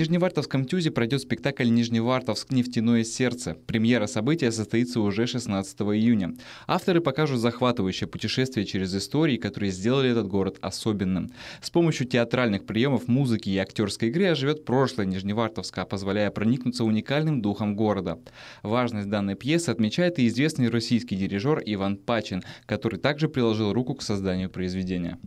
Нижневартовском ТЮЗе пройдет спектакль «Нижневартовск. Нефтяное сердце». Премьера события состоится уже 16 июня. Авторы покажут захватывающее путешествие через истории, которые сделали этот город особенным. С помощью театральных приемов, музыки и актерской игры оживет прошлое Нижневартовска, позволяя проникнуться уникальным духом города. Важность данной пьесы отмечает и известный российский дирижер Иван Пачин, который также приложил руку к созданию произведения.